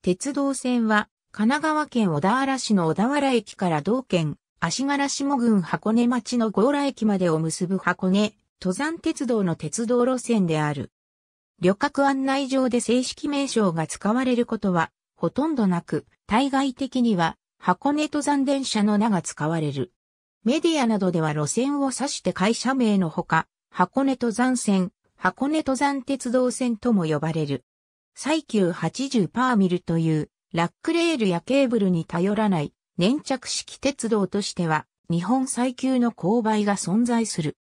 鉄道線は、神奈川県小田原市の小田原駅から同県、足柄下郡箱根町の強羅駅までを結ぶ箱根、登山鉄道の鉄道路線である。旅客案内上で正式名称が使われることは、ほとんどなく、対外的には、箱根登山電車の名が使われる。メディアなどでは路線を指して会社名のほか、箱根登山線、箱根登山鉄道線とも呼ばれる。最急80パーミルという、ラックレールやケーブルに頼らない粘着式鉄道としては、日本最急の勾配が存在する。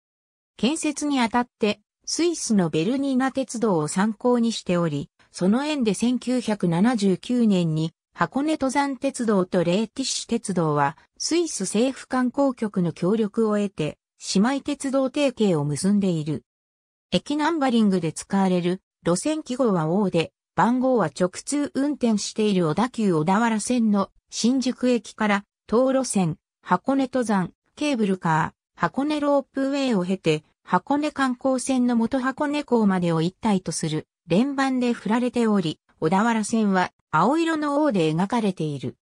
建設にあたって、スイスのベルニーナ鉄道を参考にしており、その縁で1979年に箱根登山鉄道とレーティッシュ鉄道は、スイス政府観光局の協力を得て、姉妹鉄道提携を結んでいる。駅ナンバリングで使われる路線記号は O で、番号は直通運転している小田急小田原線の新宿駅から東路線、箱根登山、ケーブルカー、箱根ロープウェイを経て、箱根観光線の元箱根港までを一体とする連番で振られており、小田原線は青色の王で描かれている。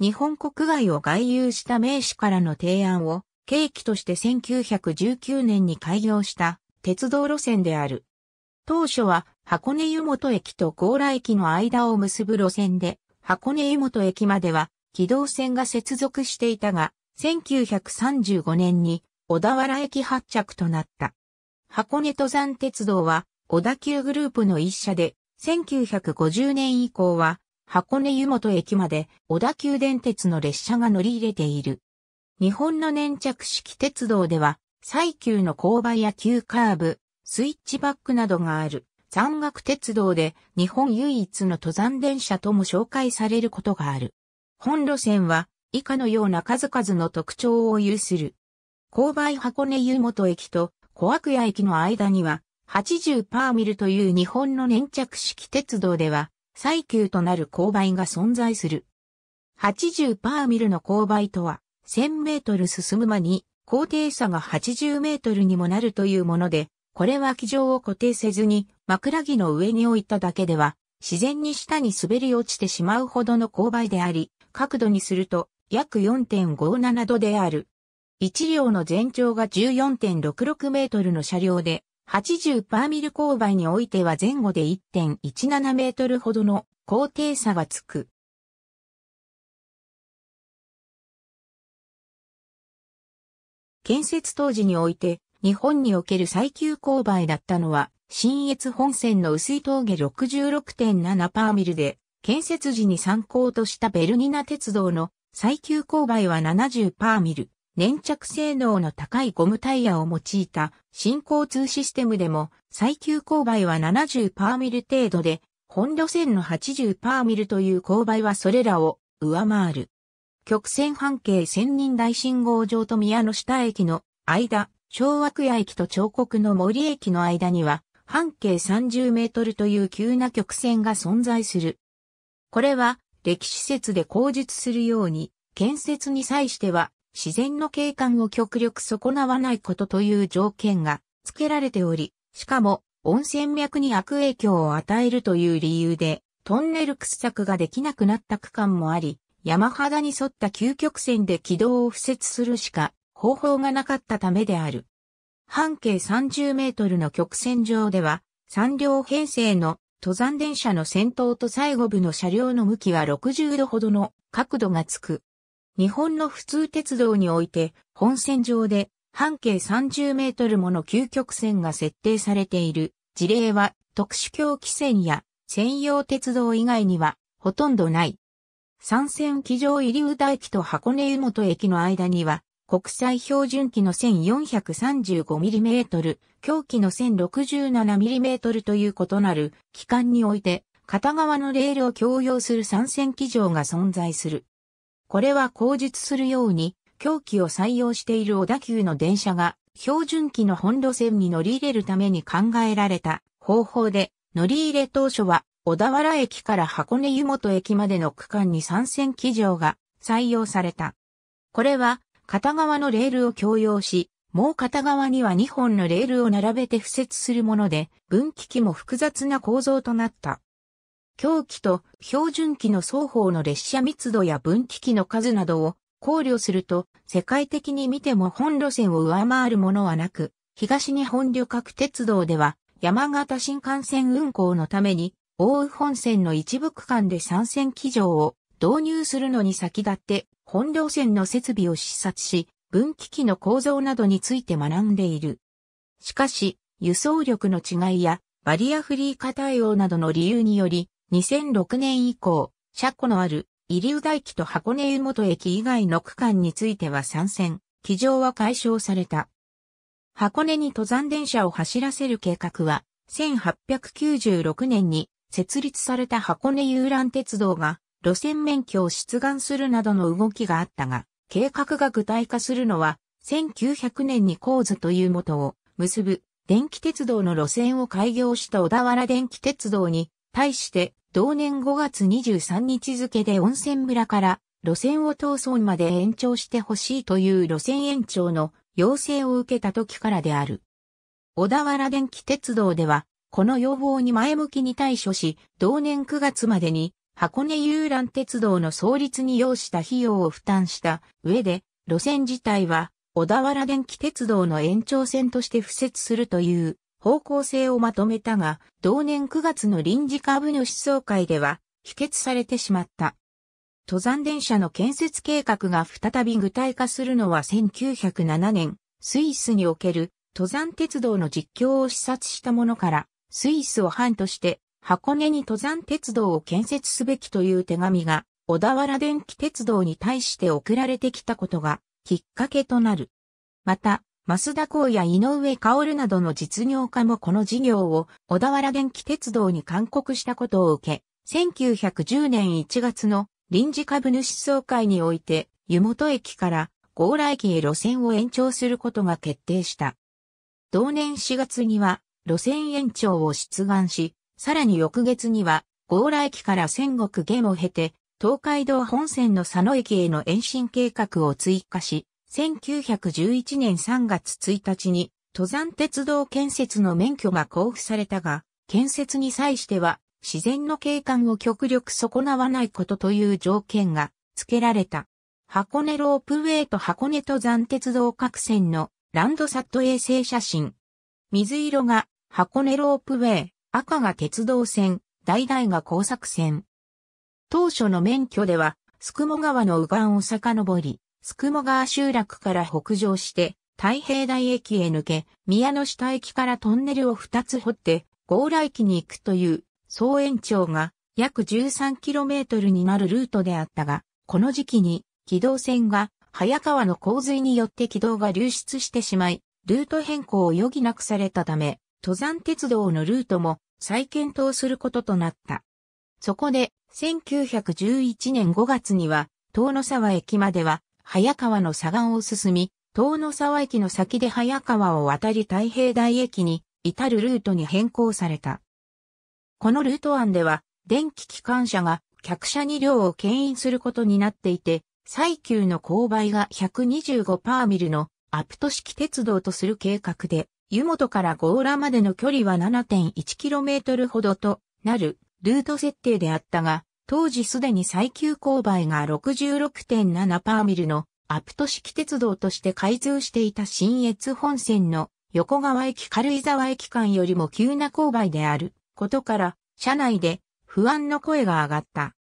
日本国外を外遊した名士からの提案を、契機として1919年に開業した鉄道路線である。当初は箱根湯本駅と強羅駅の間を結ぶ路線で、箱根湯本駅までは、軌道線が接続していたが、1935年に小田原駅発着となった。箱根登山鉄道は、小田急グループの一社で、1950年以降は、箱根湯本駅まで小田急電鉄の列車が乗り入れている。日本の粘着式鉄道では、最急の勾配や急カーブ、スイッチバックなどがある。山岳鉄道で日本唯一の登山電車とも紹介されることがある。本路線は以下のような数々の特徴を有する。勾配箱根湯本駅と小悪谷駅の間には80パーミルという日本の粘着式鉄道では最急となる勾配が存在する。80パーミルの勾配とは1000メートル進む間に高低差が80メートルにもなるというもので、これは機上を固定せずに枕木の上に置いただけでは、自然に下に滑り落ちてしまうほどの勾配であり、角度にすると約4.57度である。一両の全長が14.66メートルの車両で、80パーミル勾配においては前後で1.17メートルほどの高低差がつく。建設当時において、日本における最急勾配だったのは、新越本線の薄い峠66.7パーミルで、建設時に参考としたベルニナ鉄道の最急勾配は70パーミル。粘着性能の高いゴムタイヤを用いた新交通システムでも最急勾配は70パーミル程度で、本路線の80パーミルという勾配はそれらを上回る。曲線半径千人大信号場と宮の下駅の間、昭和区屋駅と彫刻の森駅の間には、半径30メートルという急な曲線が存在する。これは、歴史説で口述するように、建設に際しては、自然の景観を極力損なわないことという条件が付けられており、しかも、温泉脈に悪影響を与えるという理由で、トンネル掘削ができなくなった区間もあり、山肌に沿った急曲線で軌道を敷設するしか方法がなかったためである。半径30メートルの曲線上では、3両編成の登山電車の先頭と最後部の車両の向きは60度ほどの角度がつく。日本の普通鉄道において、本線上で半径30メートルもの究極線が設定されている事例は特殊狂気線や専用鉄道以外にはほとんどない。三線機場入宇田駅と箱根湯本駅の間には国際標準機の 1435mm、狂気の 1067mm という異なる機関において、片側のレールを共用する三線機場が存在する。これは口述するように、狂気を採用している小田急の電車が、標準機の本路線に乗り入れるために考えられた方法で、乗り入れ当初は、小田原駅から箱根湯本駅までの区間に三線機場が採用された。これは、片側のレールを共用し、もう片側には2本のレールを並べて敷設するもので、分岐器も複雑な構造となった。狂気と標準機の双方の列車密度や分岐器の数などを考慮すると、世界的に見ても本路線を上回るものはなく、東日本旅客鉄道では山形新幹線運行のために、大宇本線の一部区間で3線機場を導入するのに先立って本領線の設備を視察し、分岐器の構造などについて学んでいる。しかし、輸送力の違いやバリアフリー化対応などの理由により、2006年以降、車庫のある入流大駅と箱根湯本駅以外の区間については参戦、機場は解消された。箱根に登山電車を走らせる計画は、1896年に設立された箱根遊覧鉄道が路線免許を出願するなどの動きがあったが、計画が具体化するのは、1900年に構図というもとを結ぶ電気鉄道の路線を開業した小田原電気鉄道に対して同年5月23日付で温泉村から路線を闘村まで延長してほしいという路線延長の要請を受けた時からである。小田原電気鉄道ではこの要望に前向きに対処し、同年9月までに箱根遊覧鉄道の創立に要した費用を負担した上で、路線自体は小田原電気鉄道の延長線として付設するという方向性をまとめたが、同年9月の臨時株主総会では否決されてしまった。登山電車の建設計画が再び具体化するのは1907年、スイスにおける登山鉄道の実況を視察したものから、スイスを藩として箱根に登山鉄道を建設すべきという手紙が、小田原電気鉄道に対して送られてきたことが、きっかけとなる。また、増田光や井上薫などの実業家もこの事業を小田原電気鉄道に勧告したことを受け、1910年1月の臨時株主総会において、湯本駅から強羅駅へ路線を延長することが決定した。同年4月には路線延長を出願し、さらに翌月には、強羅駅から仙石玄を経て、東海道本線の佐野駅への延伸計画を追加し、1911年3月1日に、登山鉄道建設の免許が交付されたが、建設に際しては、自然の景観を極力損なわないことという条件が付けられた。箱根ロープウェイと箱根登山鉄道各線のランドサット衛星写真。水色が箱根ロープウェイ、赤が鉄道線、大々が工作線。当初の免許では、スクモ川の右岸を遡り、スクモ川集落から北上して、太平台駅へ抜け、宮の下駅からトンネルを2つ掘って、強羅駅に行くという、総延長が約 13km になるルートであったが、この時期に軌道線が早川の洪水によって軌道が流出してしまい、ルート変更を余儀なくされたため、登山鉄道のルートも再検討することとなった。そこで、1911年5月には、遠野沢駅までは、早川の左岸を進み、遠野沢駅の先で早川を渡り太平台駅に至るルートに変更された。このルート案では、電気機関車が客車2両を牽引することになっていて、最急の勾配が125パーミルのアプト式鉄道とする計画で、湯本からゴーラまでの距離は 7.1km ほどとなるルート設定であったが、当時すでに最急勾配が66.7パーミルのアプト式鉄道として開通していた新越本線の横川駅軽井沢駅間よりも急な勾配であることから、車内で不安の声が上がった。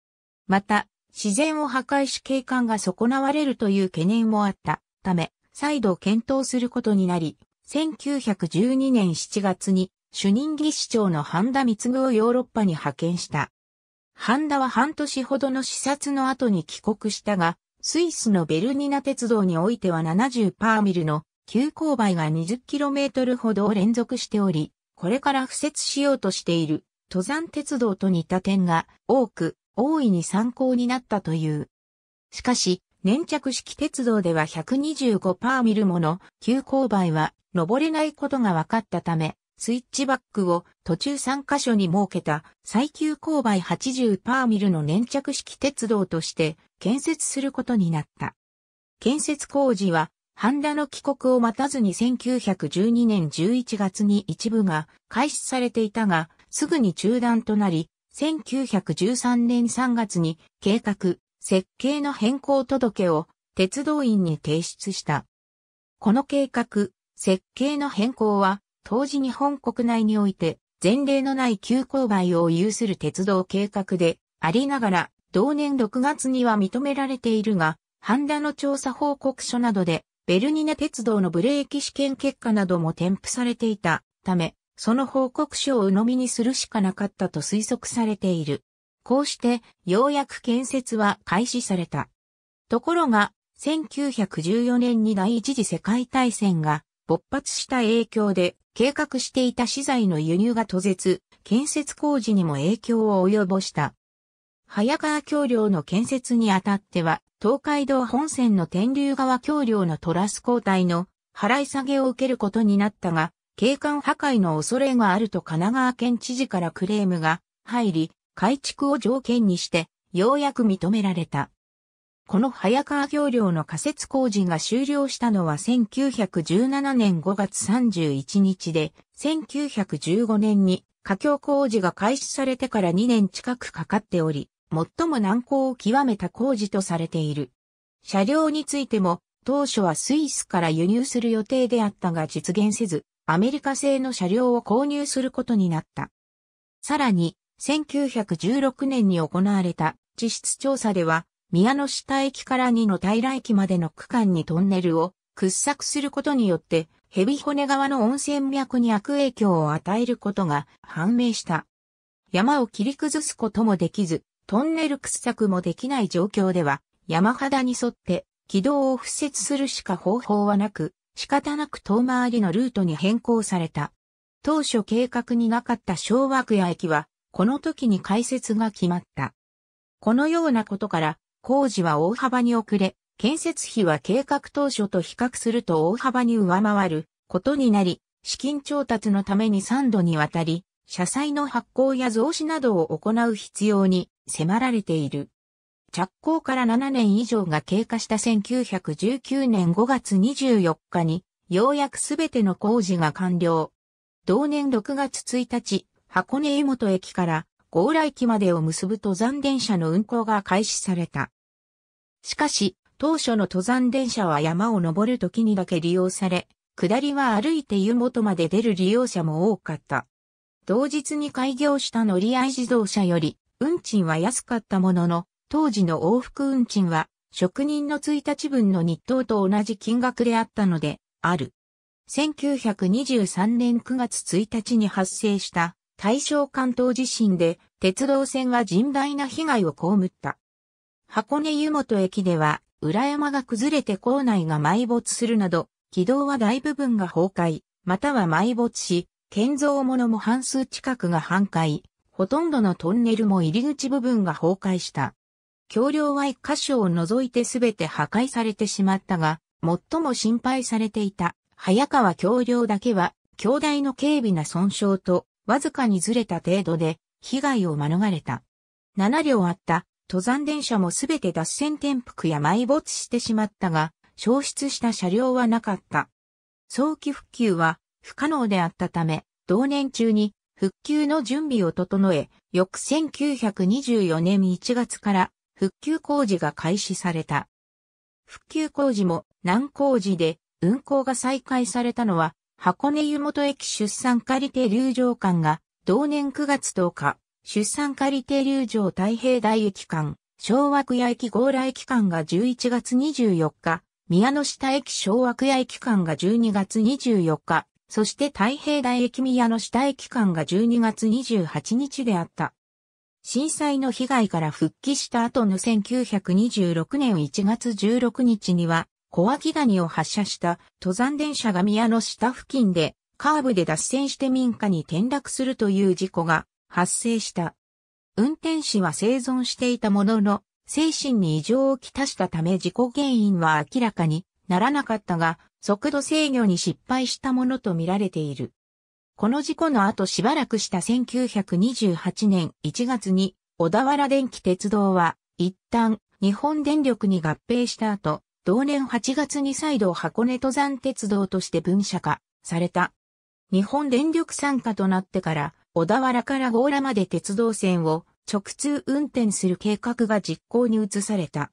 また、自然を破壊し景観が損なわれるという懸念もあったため、再度検討することになり、1912年7月に主任技師長の半田貢をヨーロッパに派遣した。半田は半年ほどの視察の後に帰国したが、スイスのベルニナ鉄道においては70パーミルの急勾配が2 0トルほどを連続しており、これから付設しようとしている登山鉄道と似た点が多く、大いに参考になったという。しかし、粘着式鉄道では125パーミルもの急勾配は登れないことが分かったため、スイッチバックを途中3カ所に設けた最急勾配80パーミルの粘着式鉄道として建設することになった。建設工事は、ハンダの帰国を待たずに1912年11月に一部が開始されていたが、すぐに中断となり、1913年3月に計画、設計の変更届を鉄道院に提出した。この計画、設計の変更は、当時日本国内において、前例のない急勾配を有する鉄道計画でありながら、同年6月には認められているが、ハンダの調査報告書などで、ベルニネ鉄道のブレーキ試験結果なども添付されていたため、その報告書を鵜呑みにするしかなかったと推測されている。こうして、ようやく建設は開始された。ところが、1914年に第一次世界大戦が勃発した影響で、計画していた資材の輸入が途絶、建設工事にも影響を及ぼした。早川橋梁の建設にあたっては、東海道本線の天竜川橋梁のトラス交代の払い下げを受けることになったが、景観破壊の恐れがあると神奈川県知事からクレームが入り、改築を条件にして、ようやく認められた。この早川橋梁の仮設工事が終了したのは1917年5月31日で、1915年に架橋工事が開始されてから2年近くかかっており、最も難航を極めた工事とされている。車両についても、当初はスイスから輸入する予定であったが実現せず、アメリカ製の車両を購入することになった。さらに、1916年に行われた地質調査では、宮ノ下駅から二の平駅までの区間にトンネルを掘削することによって、蛇骨川の温泉脈に悪影響を与えることが判明した。山を切り崩すこともできず、トンネル掘削もできない状況では、山肌に沿って軌道を敷設するしか方法はなく、仕方なく遠回りのルートに変更された。当初計画になかった昭和区や駅は、この時に開設が決まった。このようなことから、工事は大幅に遅れ、建設費は計画当初と比較すると大幅に上回ることになり、資金調達のために3度にわたり、社債の発行や増資などを行う必要に迫られている。着工から7年以上が経過した1919年5月24日に、ようやくすべての工事が完了。同年6月1日、箱根湯本駅から強羅駅までを結ぶ登山電車の運行が開始された。しかし、当初の登山電車は山を登る時にだけ利用され、下りは歩いて湯本まで出る利用者も多かった。同日に開業した乗り合い自動車より、運賃は安かったものの、当時の往復運賃は、職人の1日分の日当と同じ金額であったので、ある。1923年9月1日に発生した大正関東地震で鉄道線が甚大な被害を被った。箱根湯本駅では裏山が崩れて構内が埋没するなど、軌道は大部分が崩壊、または埋没し、建造物も半数近くが半壊、ほとんどのトンネルも入り口部分が崩壊した。橋梁は一箇所を除いてすべて破壊されてしまったが、最も心配されていた早川橋梁だけは、京大の軽微な損傷とわずかにずれた程度で被害を免れた。7両あった登山電車もすべて脱線転覆や埋没してしまったが、消失した車両はなかった。早期復旧は不可能であったため、同年中に復旧の準備を整え、翌1924年1月から復旧工事が開始された。復旧工事も難工事で運行が再開されたのは箱根湯本駅出産仮停流場間が、同年9月10日、出産仮停流場太平台駅間、昭和区屋駅強羅駅間が11月24日、宮の下駅昭和区屋駅間が12月24日、そして太平台駅宮の下駅間が12月28日であった。震災の被害から復帰した後の1926年1月16日には、小脇谷を発射した登山電車が宮の下付近でカーブで脱線して民家に転落するという事故が発生した。運転士は生存していたものの、精神に異常をきたしたため事故原因は明らかにならなかったが、速度制御に失敗したものとみられている。この事故の後しばらくした1928年1月に小田原電気鉄道は一旦日本電力に合併した後、同年8月に再度箱根登山鉄道として分社化された。日本電力参加となってから小田原から強羅まで鉄道線を直通運転する計画が実行に移された。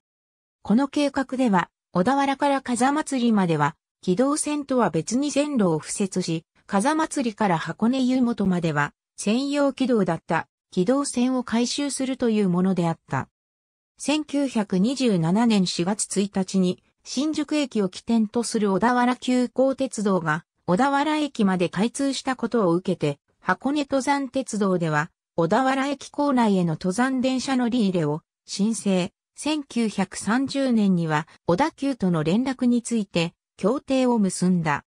この計画では小田原から風祭りまでは軌道線とは別に線路を敷設し、風祭りから箱根湯本までは専用軌道だった軌道線を改修するというものであった。1927年4月1日に新宿駅を起点とする小田原急行鉄道が小田原駅まで開通したことを受けて箱根登山鉄道では小田原駅構内への登山電車乗り入れを申請。1930年には小田急との連絡について協定を結んだ。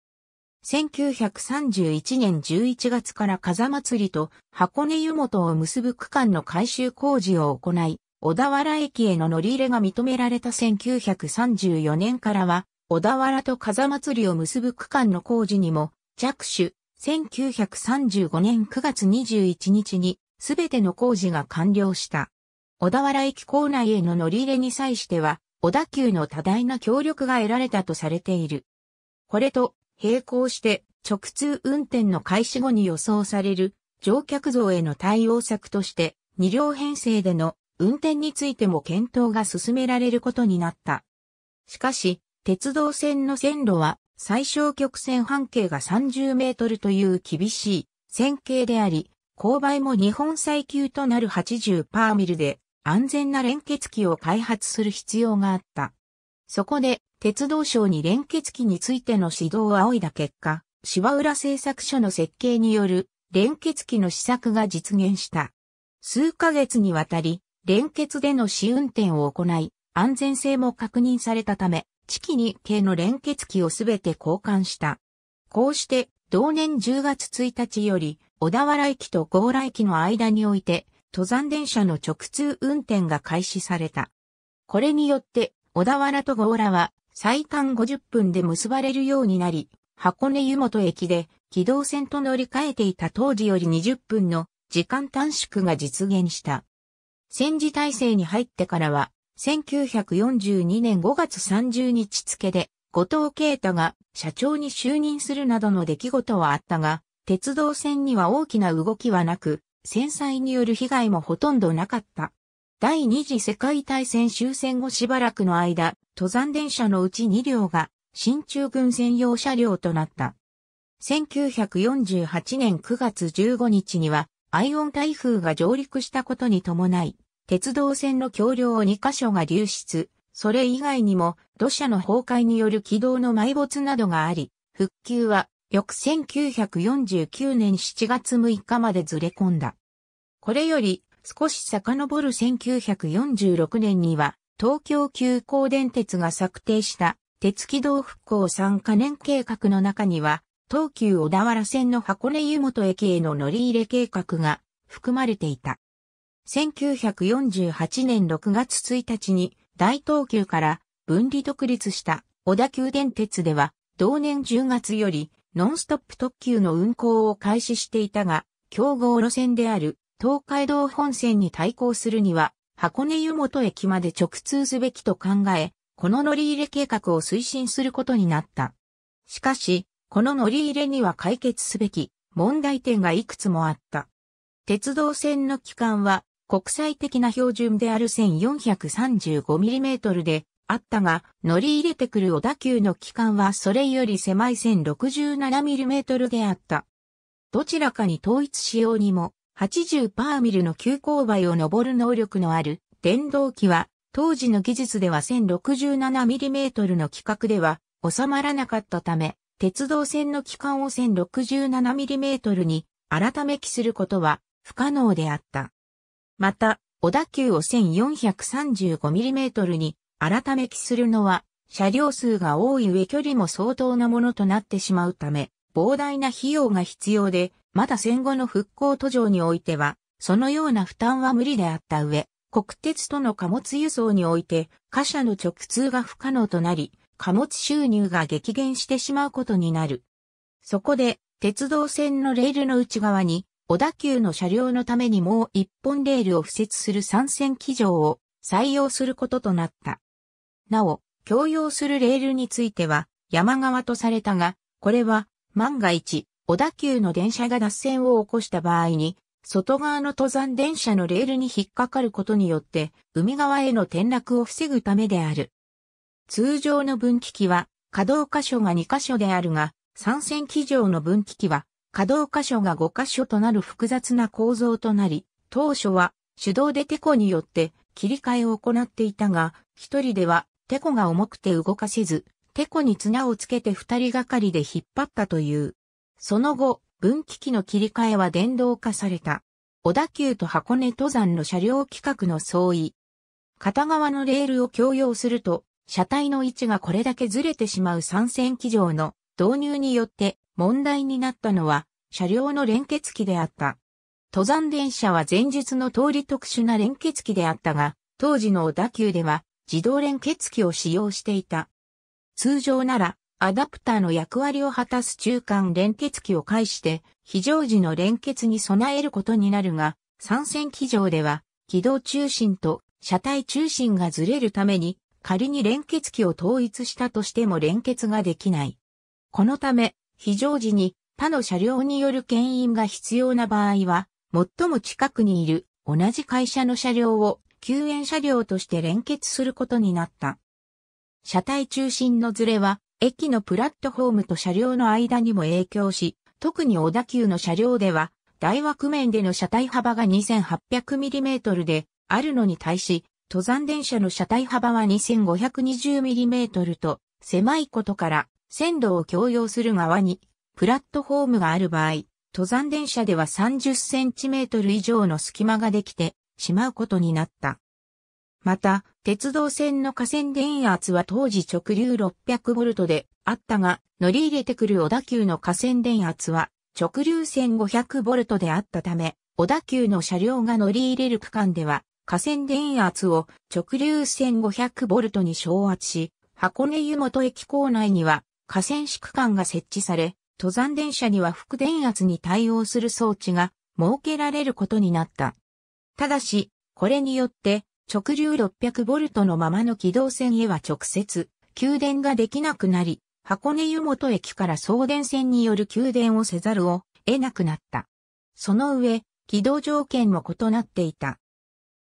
1931年11月から風祭りと箱根湯本を結ぶ区間の改修工事を行い、小田原駅への乗り入れが認められた1934年からは、小田原と風祭りを結ぶ区間の工事にも着手、1935年9月21日にすべての工事が完了した。小田原駅構内への乗り入れに際しては、小田急の多大な協力が得られたとされている。これと並行して直通運転の開始後に予想される乗客増への対応策として2両編成での運転についても検討が進められることになった。しかし、鉄道線の線路は最小曲線半径が30メートルという厳しい線形であり、勾配も日本最急となる80パーミルで安全な連結機を開発する必要があった。そこで、鉄道省に連結機についての指導を仰いだ結果、芝浦製作所の設計による連結機の施策が実現した。数ヶ月にわたり、連結での試運転を行い、安全性も確認されたため、地機に系の連結機をすべて交換した。こうして、同年10月1日より、小田原駅と強羅駅の間において、登山電車の直通運転が開始された。これによって、小田原と強羅は最短50分で結ばれるようになり、箱根湯本駅で軌動線と乗り換えていた当時より20分の時間短縮が実現した。戦時体制に入ってからは、1942年5月30日付で、後藤啓太が社長に就任するなどの出来事はあったが、鉄道線には大きな動きはなく、戦災による被害もほとんどなかった。第二次世界大戦終戦後しばらくの間、登山電車のうち2両が、新中軍専用車両となった。1948年9月15日には、アイオン台風が上陸したことに伴い、鉄道線の橋梁2カ所が流出、それ以外にも土砂の崩壊による軌道の埋没などがあり、復旧は翌1949年7月6日までずれ込んだ。これより少し遡る1946年には東京急行電鉄が策定した鉄軌道復興3カ年計画の中には東急小田原線の箱根湯本駅への乗り入れ計画が含まれていた。1948年6月1日に大東急から分離独立した小田急電鉄では同年10月よりノンストップ特急の運行を開始していたが、競合路線である東海道本線に対抗するには箱根湯本駅まで直通すべきと考え、この乗り入れ計画を推進することになった。しかし、この乗り入れには解決すべき問題点がいくつもあった。鉄道線の期間は国際的な標準である 1435mm であったが、乗り入れてくる小田急の期間はそれより狭い 1067mm であった。どちらかに統一しようにも、80パーミルの急勾配を上る能力のある電動機は、当時の技術では 1067mm の規格では収まらなかったため、鉄道線の機関を 1067mm に改め記することは不可能であった。また、小田急を 1435mm に改め記するのは車両数が多い上距離も相当なものとなってしまうため、膨大な費用が必要で、まだ戦後の復興途上においては、そのような負担は無理であった上、国鉄との貨物輸送において、貨車の直通が不可能となり、貨物収入が激減してしまうことになる。そこで、鉄道線のレールの内側に、小田急の車両のためにもう一本レールを敷設する参戦機場を採用することとなった。なお、共用するレールについては、山側とされたが、これは、万が一、小田急の電車が脱線を起こした場合に、外側の登山電車のレールに引っかかることによって、海側への転落を防ぐためである。通常の分岐器は、可動箇所が2箇所であるが、3線機上の分岐器は、可動箇所が5箇所となる複雑な構造となり、当初は手動でテコによって切り替えを行っていたが、一人ではテコが重くて動かせず、テコに綱をつけて二人がかりで引っ張ったという。その後、分岐器の切り替えは電動化された。小田急と箱根登山の車両規格の相違。片側のレールを共用すると、車体の位置がこれだけずれてしまう3線機上の導入によって問題になったのは車両の連結機であった。登山電車は前述の通り特殊な連結機であったが、当時の小田急では自動連結機を使用していた。通常ならアダプターの役割を果たす中間連結機を介して非常時の連結に備えることになるが、3線機上では軌道中心と車体中心がずれるために仮に連結器を統一したとしても連結ができない。このため、非常時に他の車両による牽引が必要な場合は、最も近くにいる同じ会社の車両を救援車両として連結することになった。車体中心のズレは、駅のプラットフォームと車両の間にも影響し、特に小田急の車両では、大枠面での車体幅が 2800mm であるのに対し、登山電車の車体幅は 2520mm と狭いことから線路を共用する側にプラットフォームがある場合、登山電車では 30cm 以上の隙間ができてしまうことになった。また、鉄道線の架線電圧は当時直流 600V であったが、乗り入れてくる小田急の架線電圧は直流 1500V であったため、小田急の車両が乗り入れる区間では河川電圧を直流線 500V に昇圧し、箱根湯本駅構内には河川敷館が設置され、登山電車には副電圧に対応する装置が設けられることになった。ただし、これによって直流 600V のままの軌道線へは直接、給電ができなくなり、箱根湯本駅から送電線による給電をせざるを得なくなった。その上、軌道条件も異なっていた。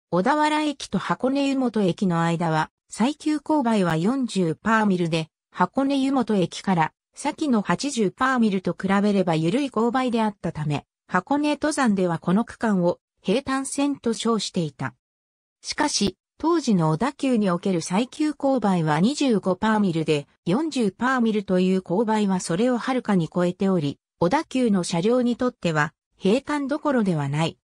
小田原駅と箱根湯本駅の間は、最急勾配は40パーミルで、箱根湯本駅から先の80パーミルと比べれば緩い勾配であったため、箱根登山ではこの区間を平坦線と称していた。しかし、当時の小田急における最急勾配は25パーミルで、40パーミルという勾配はそれをはるかに超えており、小田急の車両にとっては平坦どころではない。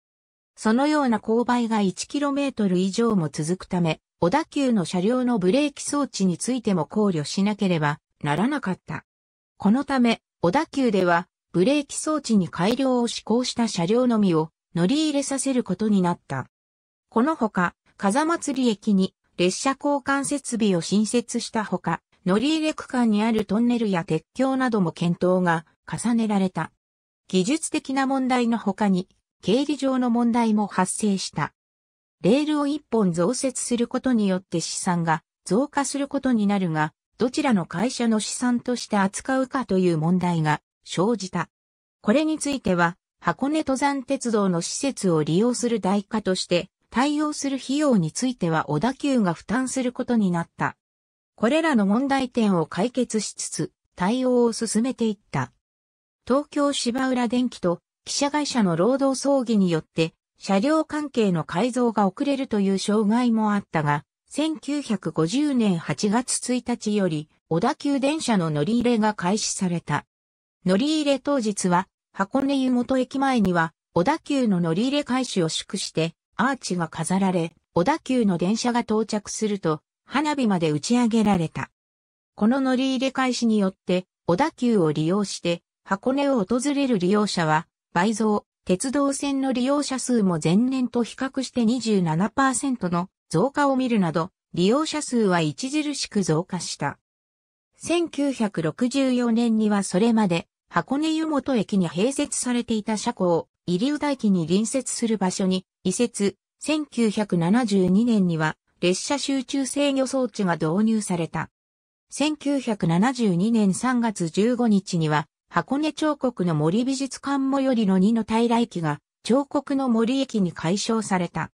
そのような勾配が 1km 以上も続くため、小田急の車両のブレーキ装置についても考慮しなければならなかった。このため、小田急では、ブレーキ装置に改良を施行した車両のみを乗り入れさせることになった。このほか、風祭駅に列車交換設備を新設したほか、乗り入れ区間にあるトンネルや鉄橋なども検討が重ねられた。技術的な問題のほかに、経理上の問題も発生した。レールを一本増設することによって資産が増加することになるが、どちらの会社の資産として扱うかという問題が生じた。これについては、箱根登山鉄道の施設を利用する代価として、対応する費用については小田急が負担することになった。これらの問題点を解決しつつ、対応を進めていった。東京芝浦電機と記者会社の労働葬儀によって、車両関係の改造が遅れるという障害もあったが、1950年8月1日より、小田急電車の乗り入れが開始された。乗り入れ当日は、箱根湯本駅前には、小田急の乗り入れ開始を祝して、アーチが飾られ、小田急の電車が到着すると、花火まで打ち上げられた。この乗り入れ開始によって、小田急を利用して、箱根を訪れる利用者は、倍増、鉄道線の利用者数も前年と比較して27%の増加を見るなど、利用者数は著しく増加した。1964年にはそれまで箱根湯本駅に併設されていた車庫を入台駅に隣接する場所に移設、1972年には列車集中制御装置が導入された。1972年3月15日には箱根彫刻の森美術館最寄りの2の平来駅が彫刻の森駅に改称された。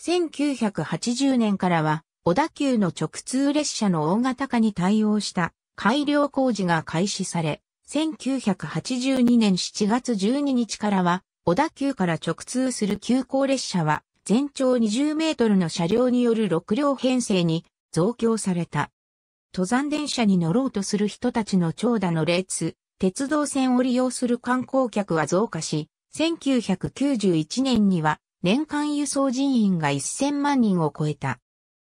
1980年からは小田急の直通列車の大型化に対応した改良工事が開始され、1982年7月12日からは小田急から直通する急行列車は全長20メートルの車両による6両編成に増強された。登山電車に乗ろうとする人たちの長蛇の列、鉄道線を利用する観光客は増加し、1991年には年間輸送人員が1000万人を超えた。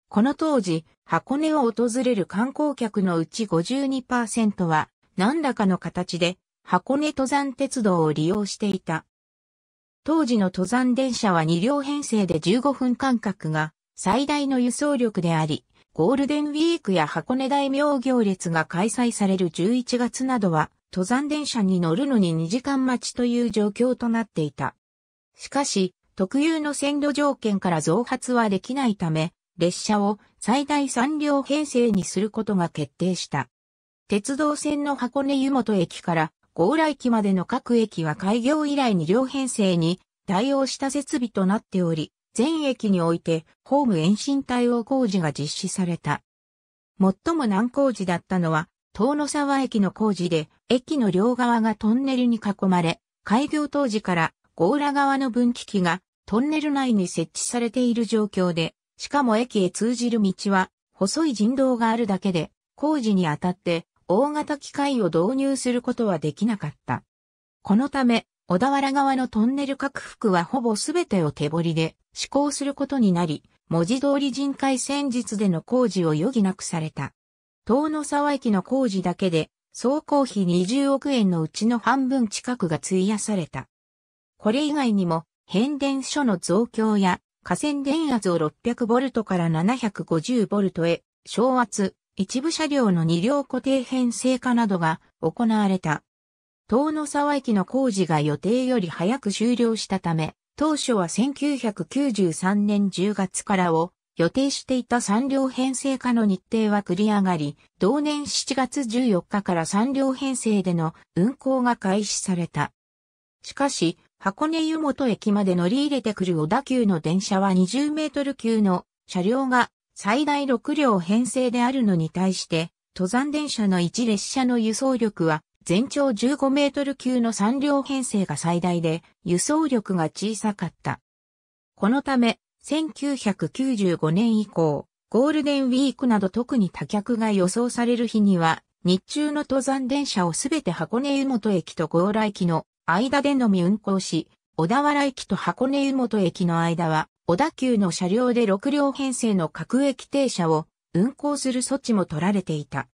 この当時、箱根を訪れる観光客のうち52%は何らかの形で箱根登山鉄道を利用していた。当時の登山電車は2両編成で15分間隔が最大の輸送力であり、ゴールデンウィークや箱根大名行列が開催される11月などは登山電車に乗るのに2時間待ちという状況となっていた。しかし、特有の線路条件から増発はできないため、列車を最大3両編成にすることが決定した。鉄道線の箱根湯本駅から強羅駅までの各駅は開業以来に両編成に対応した設備となっており、全駅においてホーム延伸対応工事が実施された。最も難工事だったのは遠野沢駅の工事で、駅の両側がトンネルに囲まれ、開業当時からーラ側の分岐器がトンネル内に設置されている状況で、しかも駅へ通じる道は細い人道があるだけで、工事にあたって大型機械を導入することはできなかった。このため、小田原側のトンネル拡幅はほぼ全てを手掘りで施行することになり、文字通り人海戦術での工事を余儀なくされた。遠野沢駅の工事だけで、総工費20億円のうちの半分近くが費やされた。これ以外にも、変電所の増強や、河川電圧を 600V から 750V へ、昇圧、一部車両の2両固定編成化などが行われた。遠野沢駅の工事が予定より早く終了したため、当初は1993年10月からを予定していた3両編成化の日程は繰り上がり、同年7月14日から3両編成での運行が開始された。しかし、箱根湯本駅まで乗り入れてくる小田急の電車は20メートル級の車両が最大6両編成であるのに対して、登山電車の1列車の輸送力は全長15メートル級の3両編成が最大で輸送力が小さかった。このため、1995年以降、ゴールデンウィークなど特に多客が予想される日には、日中の登山電車をすべて箱根湯本駅と強羅駅の間でのみ運行し、小田原駅と箱根湯本駅の間は、小田急の車両で6両編成の各駅停車を運行する措置も取られていた。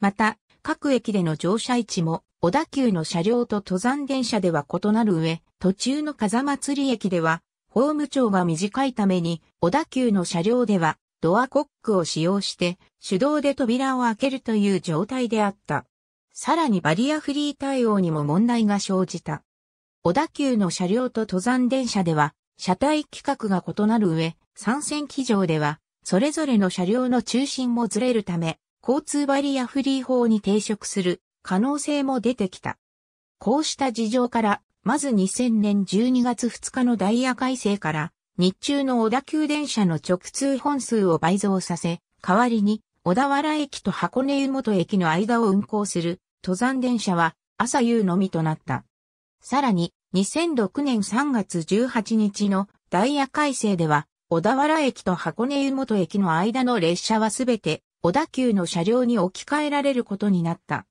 また、各駅での乗車位置も、小田急の車両と登山電車では異なる上、途中の風祭駅では、ホーム長が短いために、小田急の車両では、ドアコックを使用して、手動で扉を開けるという状態であった。さらにバリアフリー対応にも問題が生じた。小田急の車両と登山電車では、車体規格が異なる上、3戦機上では、それぞれの車両の中心もずれるため、交通バリアフリー法に抵触する可能性も出てきた。こうした事情からまず2000年12月2日のダイヤ改正から、日中の小田急電車の直通本数を倍増させ、代わりに、小田原駅と箱根湯本駅の間を運行する、登山電車は、朝夕のみとなった。さらに、2006年3月18日のダイヤ改正では、小田原駅と箱根湯本駅の間の列車はすべて、小田急の車両に置き換えられることになった。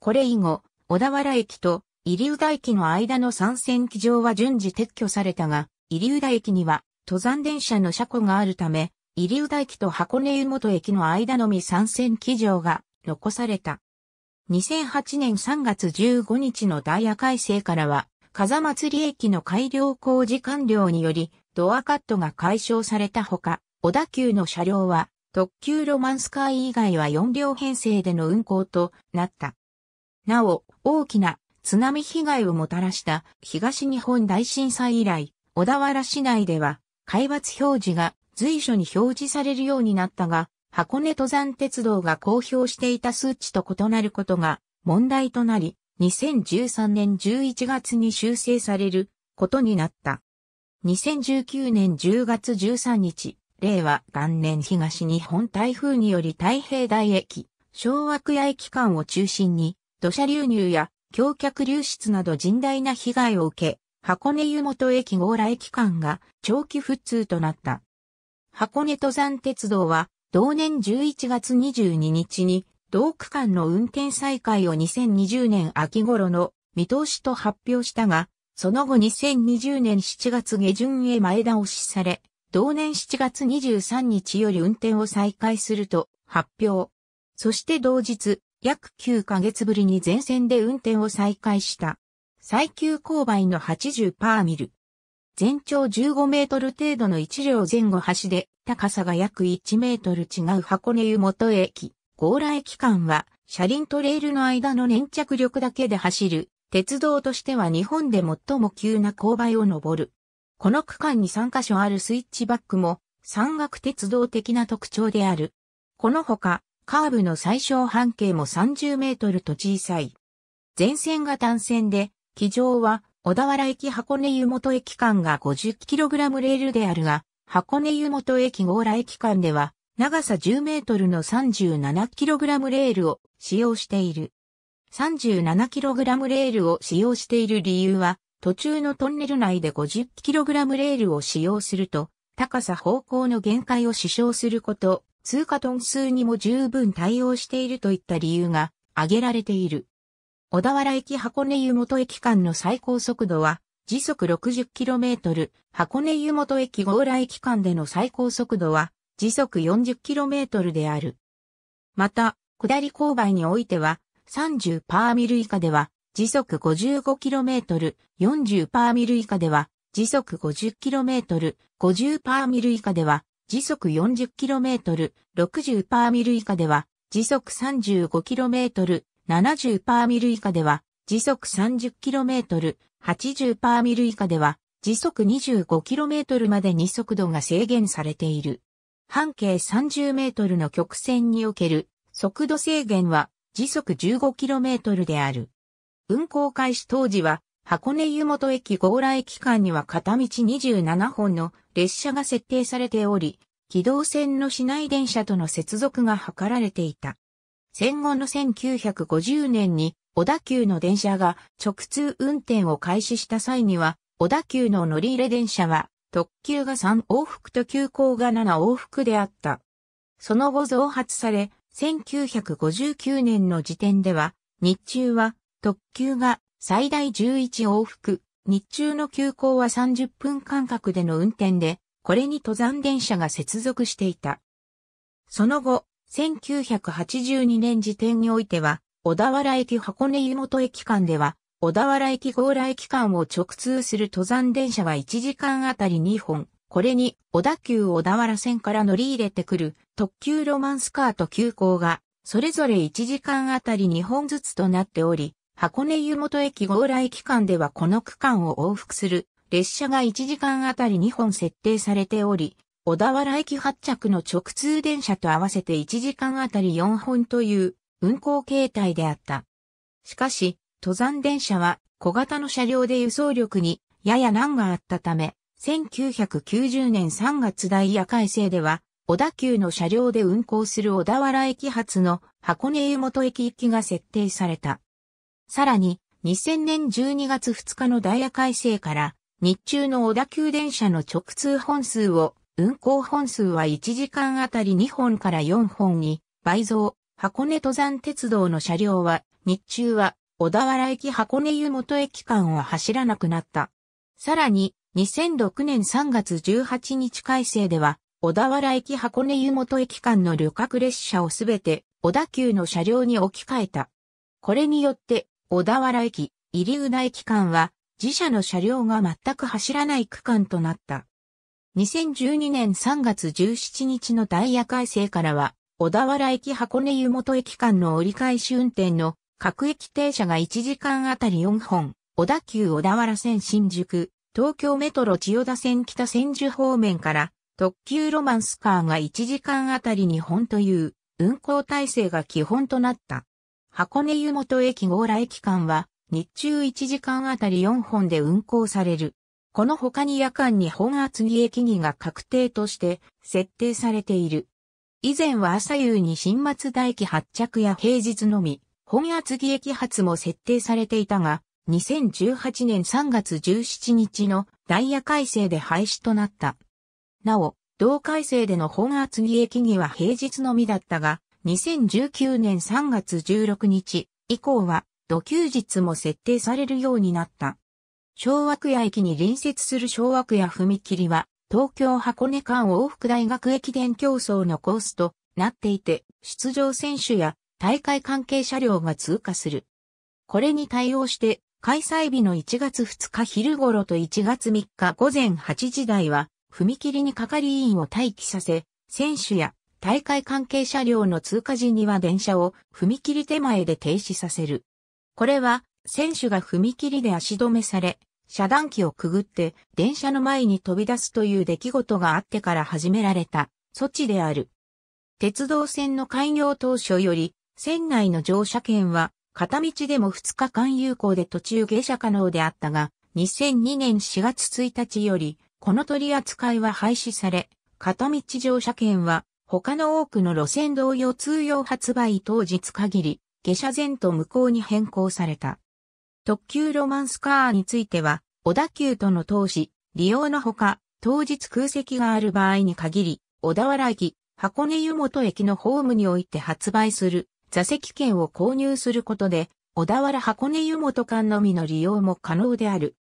これ以後、小田原駅と入宇田駅の間の参線機場は順次撤去されたが、入宇田駅には登山電車の車庫があるため、入宇田駅と箱根湯本駅の間のみ参線機場が残された。2008年3月15日のダイヤ改正からは、風祭り駅の改良工事完了により、ドアカットが解消されたほか、小田急の車両は、特急ロマンスカー以外は4両編成での運行となった。なお、大きな津波被害をもたらした東日本大震災以来、小田原市内では、海抜表示が随所に表示されるようになったが、箱根登山鉄道が公表していた数値と異なることが問題となり、2013年11月に修正されることになった。2019年10月13日、令和元年東日本台風により太平台駅、昭和区や駅間を中心に土砂流入や橋脚流出など甚大な被害を受け、箱根湯本駅強羅駅間が長期不通となった。箱根登山鉄道は、同年11月22日に、同区間の運転再開を2020年秋頃の見通しと発表したが、その後2020年7月下旬へ前倒しされ、同年7月23日より運転を再開すると発表。そして同日、約9ヶ月ぶりに全線で運転を再開した。最急勾配の80パーミル。全長15メートル程度の1両前後端で、高さが約1メートル違う箱根湯本駅、強羅駅間は、車輪とレールの間の粘着力だけで走る、鉄道としては日本で最も急な勾配を登る。この区間に3カ所あるスイッチバックも、山岳鉄道的な特徴である。このほか、カーブの最小半径も30メートルと小さい。全線が単線で、機上は小田原駅箱根湯本駅間が 50kg レールであるが、箱根湯本駅強羅駅間では、長さ10メートルの 37kg レールを使用している。37kg レールを使用している理由は、途中のトンネル内で 50kg レールを使用すると、高さ方向の限界を支障すること通貨トン数にも十分対応しているといった理由が挙げられている。小田原駅箱根湯本駅間の最高速度は時速 60km、箱根湯本駅強羅駅間での最高速度は時速 40km である。また、下り勾配においては30パーミル以下では時速 55km、40パーミル以下では時速 50km、50パーミル以下では時速 40km、60パーミル以下では、時速 35km、70パーミル以下では、時速 30km、80パーミル以下では、時速 25km までに速度が制限されている。半径 30m の曲線における速度制限は時速 15km である。運行開始当時は箱根湯本駅強羅期間には片道27本の列車が設定されており、軌道線の市内電車との接続が図られていた。戦後の1950年に小田急の電車が直通運転を開始した際には、小田急の乗り入れ電車は特急が3往復と急行が7往復であった。その後増発され、1959年の時点では、日中は特急が最大11往復、日中の休校は30分間隔での運転で、これに登山電車が接続していた。その後、1982年時点においては、小田原駅箱根湯本駅間では、小田原駅強羅駅間を直通する登山電車は1時間あたり2本。これに、小田急小田原線から乗り入れてくる特急ロマンスカーと急行が、それぞれ1時間あたり2本ずつとなっており、箱根湯本駅強来期間ではこの区間を往復する列車が1時間あたり2本設定されており、小田原駅発着の直通電車と合わせて1時間あたり4本という運行形態であった。しかし、登山電車は小型の車両で輸送力にやや難があったため、1990年3月ダイヤ改正では、小田急の車両で運行する小田原駅発の箱根湯本駅行きが設定された。さらに、2000年12月2日のダイヤ改正から、日中の小田急電車の直通本数を、運行本数は1時間あたり2本から4本に倍増。箱根登山鉄道の車両は、日中は小田原駅箱根湯本駅間を走らなくなった。さらに、2006年3月18日改正では、小田原駅箱根湯本駅間の旅客列車をすべて小田急の車両に置き換えた。これによって、小田原駅、入浦駅間は、自社の車両が全く走らない区間となった。2012年3月17日のダイヤ改正からは、小田原駅箱根湯本駅間の折り返し運転の各駅停車が1時間あたり4本、小田急小田原線新宿、東京メトロ千代田線北千住方面から特急ロマンスカーが1時間あたり2本という運行体制が基本となった。箱根湯本駅強羅駅間は、日中1時間あたり4本で運行される。この他に夜間に本厚木駅儀が確定として設定されている。以前は朝夕に新松田駅発着や平日のみ、本厚木駅発も設定されていたが、2018年3月17日のダイヤ改正で廃止となった。なお、同改正での本厚木駅儀は平日のみだったが、2019年3月16日以降は土休日も設定されるようになった。昭和区屋駅に隣接する昭和区屋踏切は東京箱根間往復大学駅伝競争のコースとなっていて出場選手や大会関係車両が通過する。これに対応して開催日の1月2日昼頃と1月3日午前8時台は踏切に係員を待機させ選手や大会関係車両の通過時には電車を踏切手前で停止させる。これは、選手が踏切で足止めされ、遮断機をくぐって電車の前に飛び出すという出来事があってから始められた措置である。鉄道線の開業当初より、線内の乗車券は片道でも2日間有効で途中下車可能であったが、2002年4月1日より、この取り扱いは廃止され、片道乗車券は他の多くの路線同様通用発売当日限り、下車前と無効に変更された。特急ロマンスカーについては、小田急との投資、利用のほか、当日空席がある場合に限り、小田原駅、箱根湯本駅のホームにおいて発売する座席券を購入することで、小田原箱根湯本間のみの利用も可能である。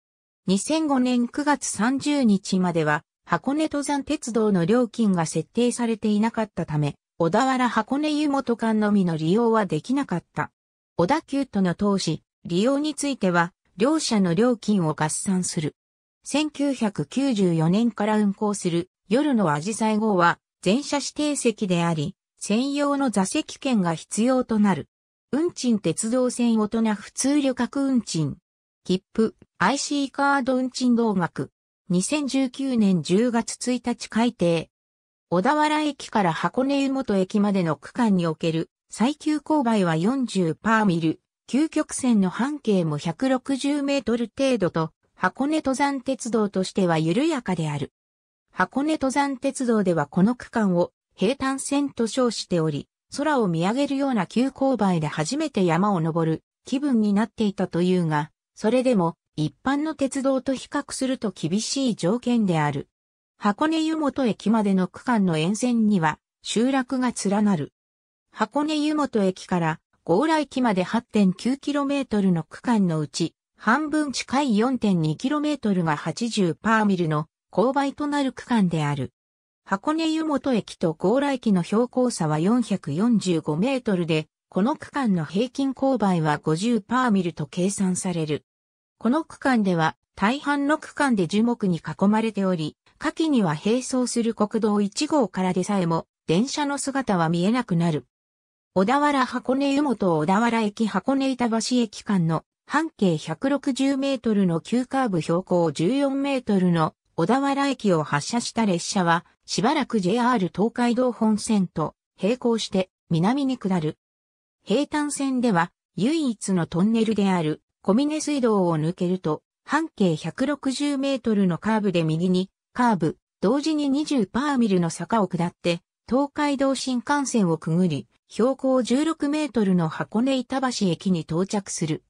2005年9月30日までは、箱根登山鉄道の料金が設定されていなかったため、小田原箱根湯本間のみの利用はできなかった。小田急との投資、利用については、両社の料金を合算する。1994年から運行する夜のアジサイ号は全車指定席であり、専用の座席券が必要となる。運賃鉄道線大人普通旅客運賃。切符、IC カード運賃同額。2019年10月1日改定。小田原駅から箱根湯本駅までの区間における最急勾配は40パーミル、究極線の半径も160メートル程度と、箱根登山鉄道としては緩やかである。箱根登山鉄道ではこの区間を平坦線と称しており、空を見上げるような急勾配で初めて山を登る気分になっていたというが、それでも一般の鉄道と比較すると厳しい条件である。箱根湯本駅までの区間の沿線には集落が連なる。箱根湯本駅から強羅駅まで 8.9km の区間のうち、半分近い 4.2km が80パーミルの勾配となる区間である。箱根湯本駅と強羅駅の標高差は445メートルで、この区間の平均勾配は50パーミルと計算される。この区間では大半の区間で樹木に囲まれており、夏季には並走する国道1号からでさえも電車の姿は見えなくなる。小田原箱根湯本小田原駅箱根板橋駅間の半径160メートルの急カーブ標高14メートルの小田原駅を発車した列車はしばらく JR 東海道本線と並行して南に下る。平坦線では唯一のトンネルである小峰水道を抜けると、半径160メートルのカーブで右に、カーブ、同時に20パーミルの坂を下って、東海道新幹線をくぐり、標高16メートルの箱根板橋駅に到着する。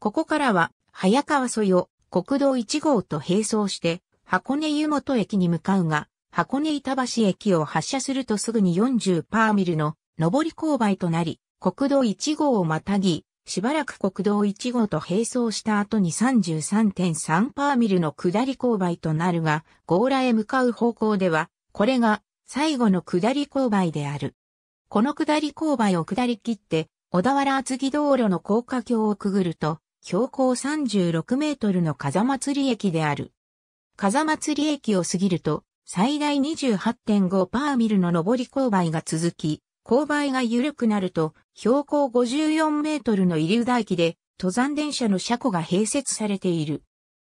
ここからは、早川そよ、国道1号と並走して、箱根湯本駅に向かうが、箱根板橋駅を発車するとすぐに40パーミルの上り勾配となり、国道1号をまたぎ、しばらく国道1号と並走した後に33.3パーミルの下り勾配となるが、ゴーラへ向かう方向では、これが最後の下り勾配である。この下り勾配を下り切って、小田原厚木道路の高架橋をくぐると、標高36メートルの風祭り駅である。風祭り駅を過ぎると、最大28.5パーミルの上り勾配が続き、勾配が緩くなると、標高54メートルの入浦駅で、登山電車の車庫が併設されている。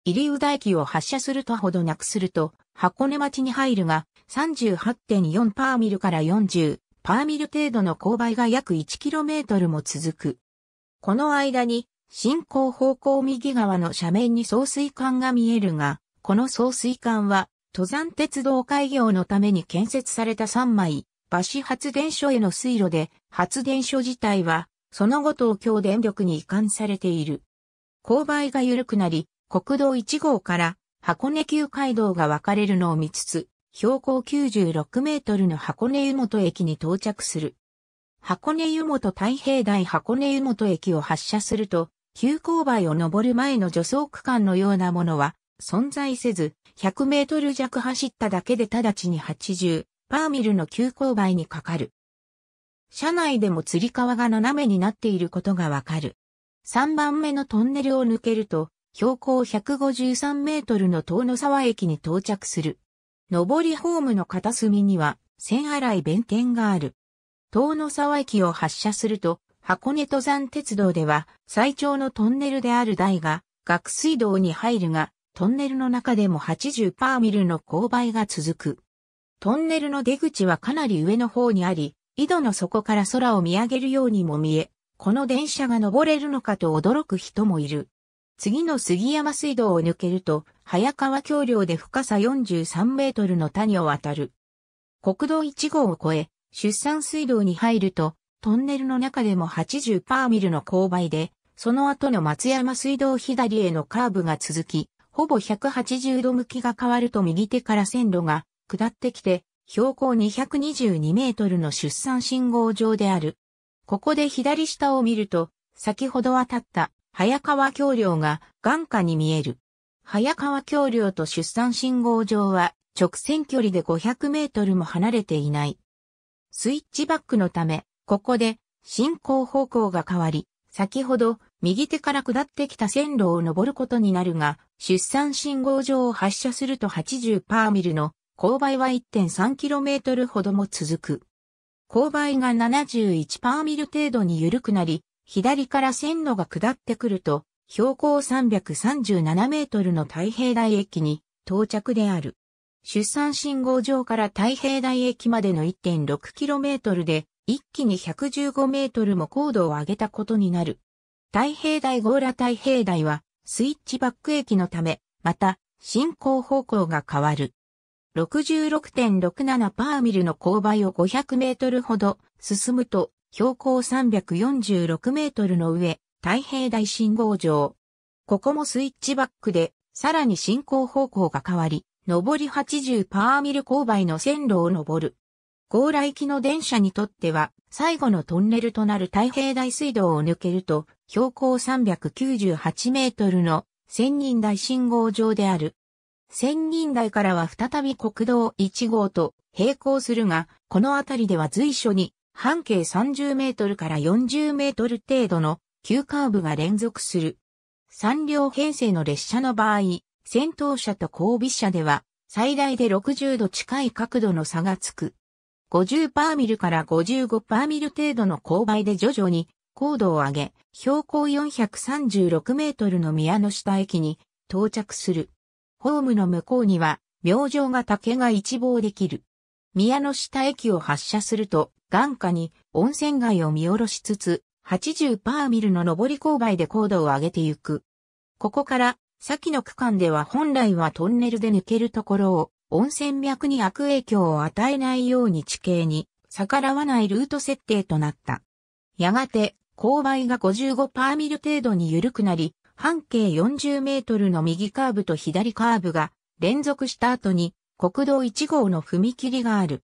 入浦駅を発車するとほどなくすると、箱根町に入るが、38.4パーミルから40パーミル程度の勾配が約1トルも続く。この間に、進行方向右側の斜面に送水管が見えるが、この送水管は、登山鉄道開業のために建設された3枚、馬発電所への水路で、発電所自体は、その後東京電力に移管されている。勾配が緩くなり、国道1号から箱根急街道が分かれるのを見つつ、標高96メートルの箱根湯本駅に到着する。箱根湯本太平台箱根湯本駅を発車すると、急勾配を登る前の助走区間のようなものは存在せず、100メートル弱走っただけで直ちに80、パーミルの急勾配にかかる。車内でも釣り革が斜めになっていることがわかる。3番目のトンネルを抜けると、標高153メートルの遠野沢駅に到着する。上りホームの片隅には、千洗弁天がある。遠野沢駅を発車すると、箱根登山鉄道では、最長のトンネルである台が、学水道に入るが、トンネルの中でも80パーミルの勾配が続く。トンネルの出口はかなり上の方にあり、井戸の底から空を見上げるようにも見え、この電車が登れるのかと驚く人もいる。次の杉山水道を抜けると、早川橋梁で深さ43メートルの谷を渡る。国道1号を越え、出産水道に入ると、トンネルの中でも80パーミルの勾配で、その後の松山水道左へのカーブが続き、ほぼ180度向きが変わると右手から線路が下ってきて、標高222メートルの出産信号場である。ここで左下を見ると、先ほど渡った早川橋梁が眼下に見える。早川橋梁と出産信号場は直線距離で500メートルも離れていない。スイッチバックのため、ここで進行方向が変わり、先ほど右手から下ってきた線路を登ることになるが、出産信号場を発射すると80パーミルの勾配は 1.3km ほども続く。勾配が71パーミル程度に緩くなり、左から線路が下ってくると、標高337メートルの太平台駅に到着である。出産信号場から太平台駅までの 1.6km で、一気に115メートルも高度を上げたことになる。太平台ゴーラ太平台は、スイッチバック駅のため、また、進行方向が変わる。66.67パーミルの勾配を500メートルほど進むと、標高346メートルの上、太平大信号場。ここもスイッチバックで、さらに進行方向が変わり、上り80パーミル勾配の線路を上る。高来機の電車にとっては、最後のトンネルとなる太平大水道を抜けると、標高398メートルの千人大信号場である。千人台からは再び国道1号と並行するが、この辺りでは随所に半径30メートルから40メートル程度の急カーブが連続する。3両編成の列車の場合、先頭車と後尾車では最大で60度近い角度の差がつく。50パーミルから55パーミル程度の勾配で徐々に高度を上げ、標高436メートルの宮の下駅に到着する。ホームの向こうには、明星が竹が一望できる。宮の下駅を発車すると、眼下に温泉街を見下ろしつつ、80パーミルの上り勾配で高度を上げてゆく。ここから、先の区間では本来はトンネルで抜けるところを、温泉脈に悪影響を与えないように地形に逆らわないルート設定となった。やがて、勾配が55パーミル程度に緩くなり、半径40メートルの右カーブと左カーブが連続した後に国道1号の踏切がある。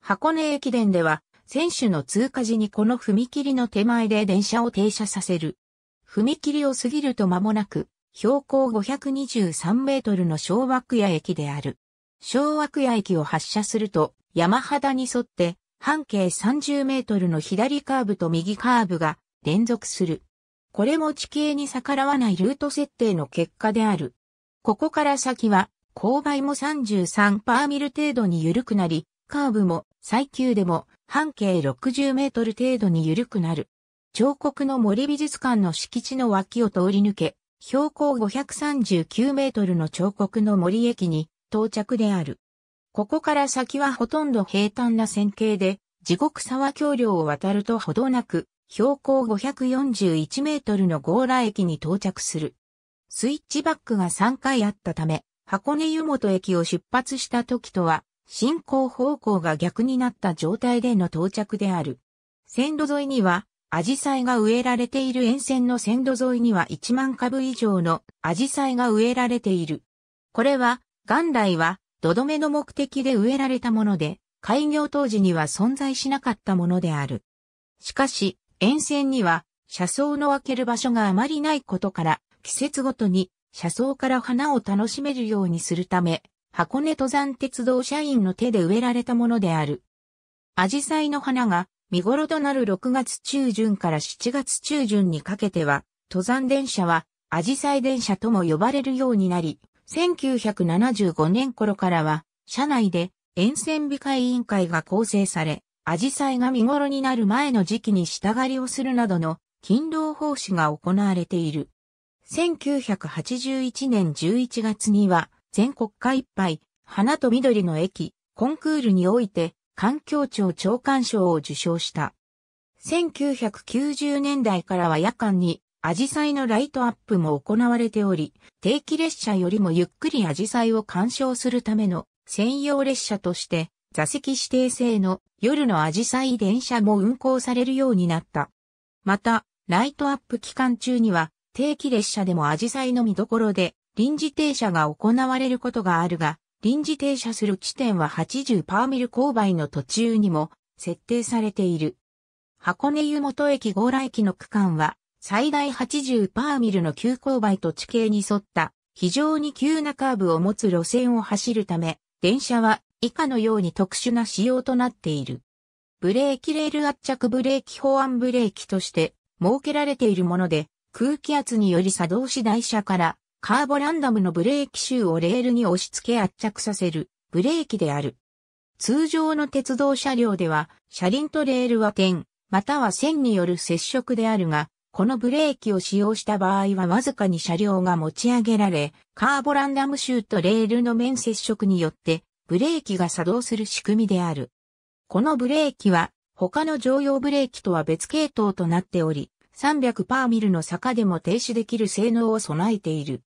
箱根駅伝では選手の通過時にこの踏切の手前で電車を停車させる。踏切を過ぎると間もなく標高523メートルの小涌谷駅である。小涌谷駅を発車すると山肌に沿って半径30メートルの左カーブと右カーブが連続する。これも地形に逆らわないルート設定の結果である。ここから先は、勾配も33パーミル程度に緩くなり、カーブも最急でも半径60メートル程度に緩くなる。彫刻の森美術館の敷地の脇を通り抜け、標高539メートルの彫刻の森駅に到着である。ここから先はほとんど平坦な線形で、地獄沢橋梁を渡るとほどなく、標高541メートルの強羅駅に到着する。スイッチバックが3回あったため、箱根湯本駅を出発した時とは、進行方向が逆になった状態での到着である。線路沿いには、アジサイが植えられている沿線の線路沿いには1万株以上のアジサイが植えられている。これは、元来は、土留めの目的で植えられたもので、開業当時には存在しなかったものである。しかし、沿線には車窓の分ける場所があまりないことから、季節ごとに車窓から花を楽しめるようにするため、箱根登山鉄道社員の手で植えられたものである。アジサイの花が見頃となる6月中旬から7月中旬にかけては、登山電車はアジサイ電車とも呼ばれるようになり、1975年頃からは、社内で沿線美会委員会が構成され、アジサイが見頃になる前の時期に下刈りをするなどの勤労奉仕が行われている。1981年11月には全国家いっぱい花と緑の駅コンクールにおいて環境庁長官賞を受賞した。1990年代からは夜間にアジサイのライトアップも行われており、定期列車よりもゆっくりアジサイを鑑賞するための専用列車として座席指定制の夜のアジサイ電車も運行されるようになった。また、ライトアップ期間中には、定期列車でもアジサイの見どころで、臨時停車が行われることがあるが、臨時停車する地点は80パーミル勾配の途中にも設定されている。箱根湯本駅強来駅の区間は、最大80パーミルの急勾配と地形に沿った、非常に急なカーブを持つ路線を走るため、電車は以下のように特殊な仕様となっている。ブレーキレール圧着ブレーキ法案ブレーキとして設けられているもので、空気圧により作動し台車からカーボランダムのブレーキシューをレールに押し付け圧着させるブレーキである。通常の鉄道車両では車輪とレールは点、または線による接触であるが、このブレーキを使用した場合はわずかに車両が持ち上げられ、カーボランダム臭とレールの面接触によってブレーキが作動する仕組みである。このブレーキは他の常用ブレーキとは別系統となっており、300パーミルの坂でも停止できる性能を備えている。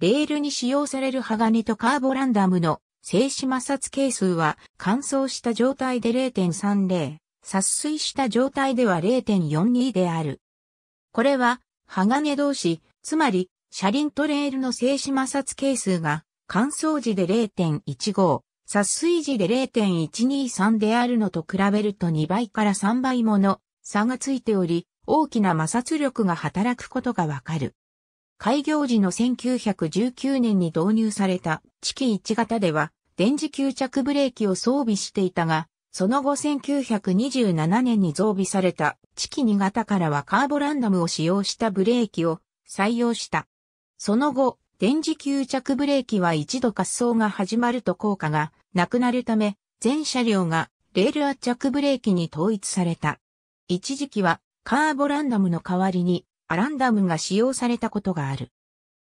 レールに使用される鋼とカーボランダムの静止摩擦係数は乾燥した状態で0.30、殺水した状態では0.42である。これは鋼同士、つまり車輪とレールの静止摩擦係数が乾燥時で0.15、殺水時で0.123であるのと比べると2倍から3倍もの差がついており、大きな摩擦力が働くことがわかる。開業時の1919年に導入されたチキ1型では、電磁吸着ブレーキを装備していたが、その後1927年に増備されたチキ2型からはカーボランダムを使用したブレーキを採用した。その後、電磁吸着ブレーキは一度滑走が始まると効果がなくなるため、全車両がレール圧着ブレーキに統一された。一時期はカーボランダムの代わりにアランダムが使用されたことがある。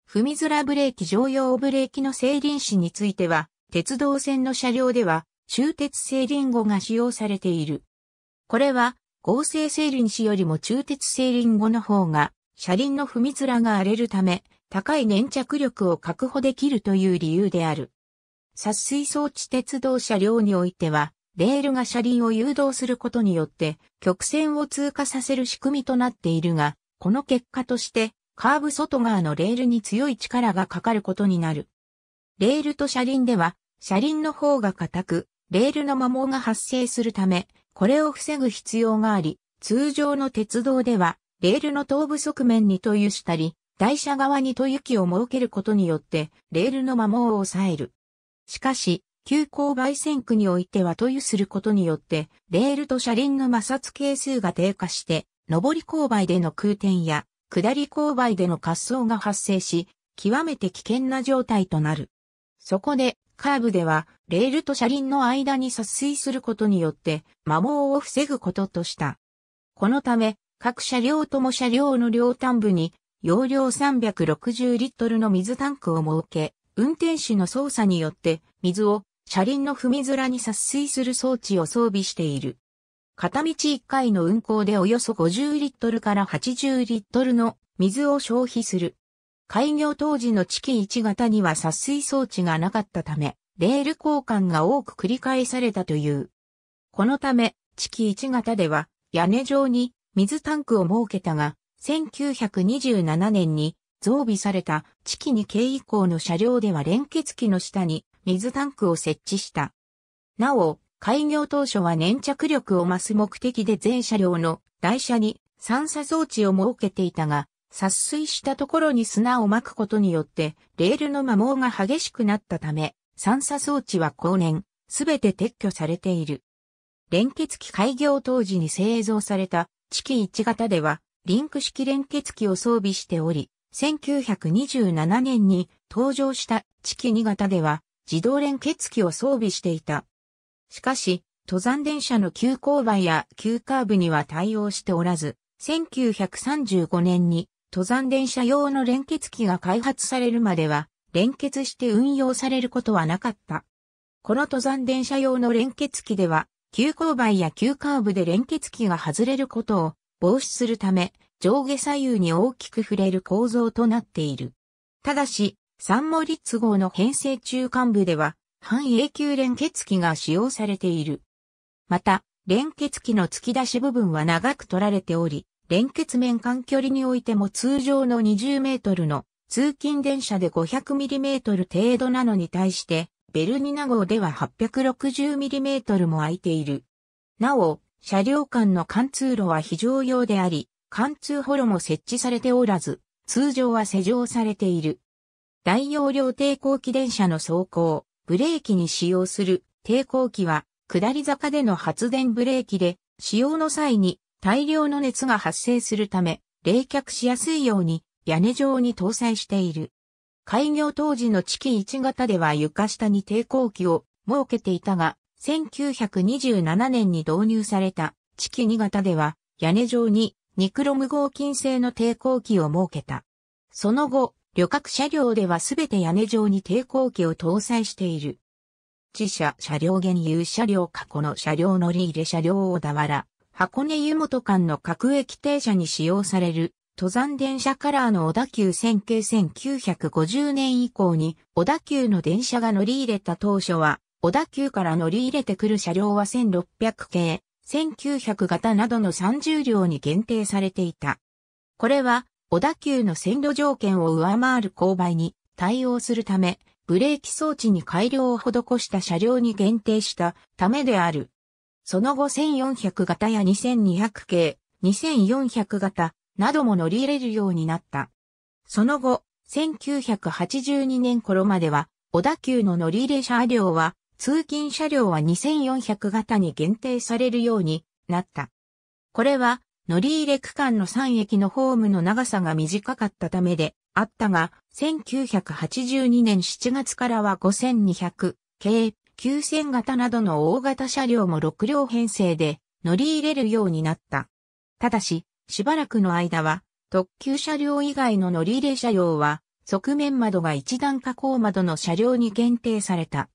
踏みづらブレーキ常用ブレーキの静輪子については、鉄道線の車両では中鉄静輪後が使用されている。これは合成静輪子よりも中鉄静輪後の方が車輪の踏みづらが荒れるため高い粘着力を確保できるという理由である。殺水装置鉄道車両においては、レールが車輪を誘導することによって、曲線を通過させる仕組みとなっているが、この結果として、カーブ外側のレールに強い力がかかることになる。レールと車輪では、車輪の方が硬く、レールの摩耗が発生するため、これを防ぐ必要があり、通常の鉄道では、レールの頭部側面に塗油したり、台車側に塗油機を設けることによって、レールの摩耗を抑える。しかし、急勾配線区においては塗油することによって、レールと車輪の摩擦係数が低下して、上り勾配での空転や、下り勾配での滑走が発生し、極めて危険な状態となる。そこで、カーブでは、レールと車輪の間に殺水することによって、摩耗を防ぐこととした。このため、各車両とも車両の両端部に、容量360リットルの水タンクを設け、運転手の操作によって水を車輪の踏み面に殺水する装置を装備している。片道1回の運行でおよそ50リットルから80リットルの水を消費する。開業当時の地キ1型には殺水装置がなかったため、レール交換が多く繰り返されたという。このため、地キ1型では屋根上に水タンクを設けたが、1927年に増備された地期2系以降の車両では連結機の下に水タンクを設置した。なお、開業当初は粘着力を増す目的で全車両の台車に散射装置を設けていたが、殺水したところに砂を撒くことによって、レールの摩耗が激しくなったため、散射装置は後年、すべて撤去されている。連結機開業当時に製造された、地キ1型では、リンク式連結機を装備しており、1927年に登場した地機2型では自動連結機を装備していた。しかし、登山電車の急勾配や急カーブには対応しておらず、1935年に登山電車用の連結機が開発されるまでは、連結して運用されることはなかった。この登山電車用の連結機では、急勾配や急カーブで連結機が外れることを防止するため、上下左右に大きく触れる構造となっている。ただし、サンモリッツ号の編成中間部では、半永久連結機が使用されている。また、連結機の突き出し部分は長く取られており、連結面間距離においても通常の20メートルの通勤電車で 500mm 程度なのに対して、ベルニナ号では 860mm も空いている。なお、車両間の貫通路は非常用であり、貫通ホロも設置されておらず、通常は施錠されている。大容量抵抗機電車の走行、ブレーキに使用する抵抗機は、下り坂での発電ブレーキで、使用の際に大量の熱が発生するため、冷却しやすいように屋根状に搭載している。開業当時の地域1型では床下に抵抗機を設けていたが、1927年に導入された地域2型では屋根状にニクロム合金製の抵抗器を設けた。その後、旅客車両ではすべて屋根上に抵抗器を搭載している。自社車両現有車両過去の車両乗り入れ車両小田原、箱根湯本間の各駅停車に使用される登山電車カラーの小田急線系1950年以降に小田急の電車が乗り入れた当初は小田急から乗り入れてくる車両は1600系、1900型などの30両に限定されていた。これは、小田急の線路条件を上回る勾配に対応するため、ブレーキ装置に改良を施した車両に限定したためである。その後1400型や2200系、2400型なども乗り入れるようになった。その後、1982年頃までは、小田急の乗り入れ車両は通勤車両は2400型に限定されるようになった。これは乗り入れ区間の3駅のホームの長さが短かったためであったが、1982年7月からは5200系9000型などの大型車両も6両編成で乗り入れるようになった。ただし、しばらくの間は特急車両以外の乗り入れ車両は側面窓が一段加工窓の車両に限定された。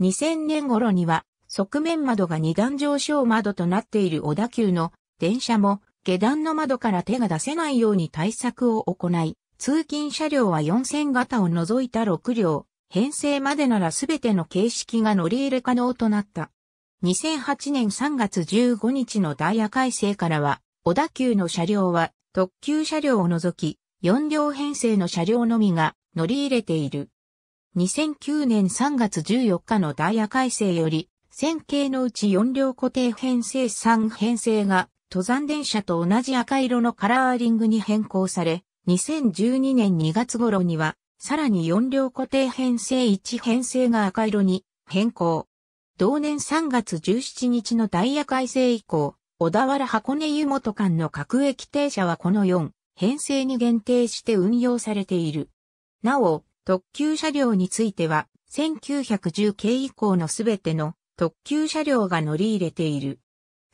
2000年頃には、側面窓が二段上昇窓となっている小田急の電車も下段の窓から手が出せないように対策を行い、通勤車両は4000型を除いた6両、編成までならすべての形式が乗り入れ可能となった。2008年3月15日のダイヤ改正からは、小田急の車両は特急車両を除き、4両編成の車両のみが乗り入れている。2009年3月14日のダイヤ改正より、線形のうち4両固定編成3編成が、登山電車と同じ赤色のカラーリングに変更され、2012年2月頃には、さらに4両固定編成1編成が赤色に変更。同年3月17日のダイヤ改正以降、小田原箱根湯本間の各駅停車はこの4編成に限定して運用されている。なお、特急車両については、1910系以降のすべての特急車両が乗り入れている。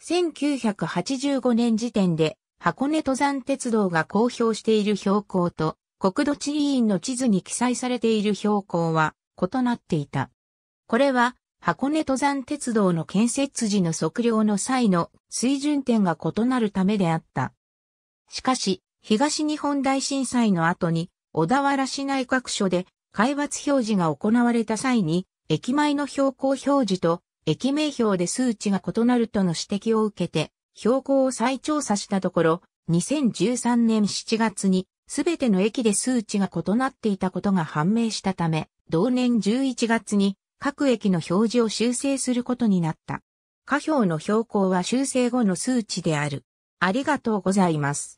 1985年時点で箱根登山鉄道が公表している標高と国土地理院の地図に記載されている標高は異なっていた。これは箱根登山鉄道の建設時の測量の際の水準点が異なるためであった。しかし、東日本大震災の後に小田原市内各所で、海抜表示が行われた際に、駅前の標高表示と駅名標で数値が異なるとの指摘を受けて、標高を再調査したところ、2013年7月に、すべての駅で数値が異なっていたことが判明したため、同年11月に各駅の表示を修正することになった。下表の標高は修正後の数値である。ありがとうございます。